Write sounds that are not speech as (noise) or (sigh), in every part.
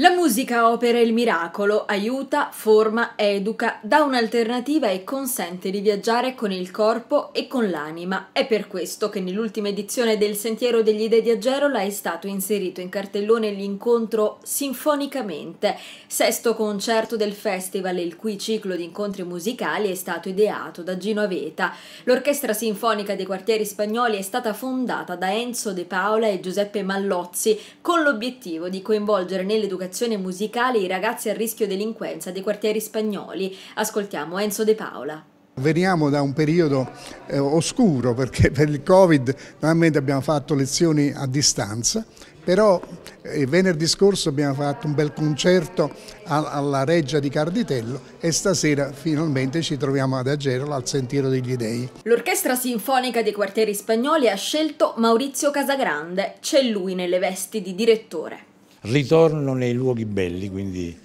La musica opera il miracolo, aiuta, forma, educa, dà un'alternativa e consente di viaggiare con il corpo e con l'anima. È per questo che nell'ultima edizione del Sentiero degli Dei di Agerola è stato inserito in cartellone l'incontro Sinfonicamente, sesto concerto del festival, il cui ciclo di incontri musicali è stato ideato da Gino Aveta. L'Orchestra Sinfonica dei Quartieri Spagnoli è stata fondata da Enzo De Paola e Giuseppe Mallozzi con l'obiettivo di coinvolgere nell'educazione educazione musicale i ragazzi a rischio delinquenza dei quartieri spagnoli. Ascoltiamo Enzo De Paola. Veniamo da un periodo eh, oscuro perché (laughs) per il Covid normalmente abbiamo fatto lezioni a distanza, però eh, venerdì scorso abbiamo fatto un bel concerto a, alla Reggia di Carditello e stasera finalmente ci troviamo ad Agerola al Sentiero degli Dei. L'Orchestra Sinfonica dei Quartieri Spagnoli ha scelto Maurizio Casagrande, c'è lui nelle vesti di direttore ritorno nei luoghi belli, quindi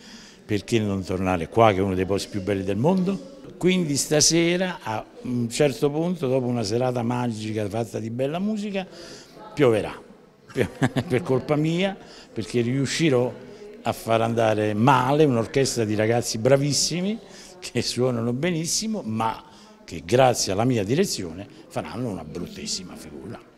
perché non tornare qua che è uno dei posti più belli del mondo? Quindi stasera a un certo punto, dopo una serata magica fatta di bella musica, pioverà, (laughs) per colpa mia, perché riuscirò a far andare male un'orchestra di ragazzi bravissimi che suonano benissimo, ma che grazie alla mia direzione faranno una bruttissima figura.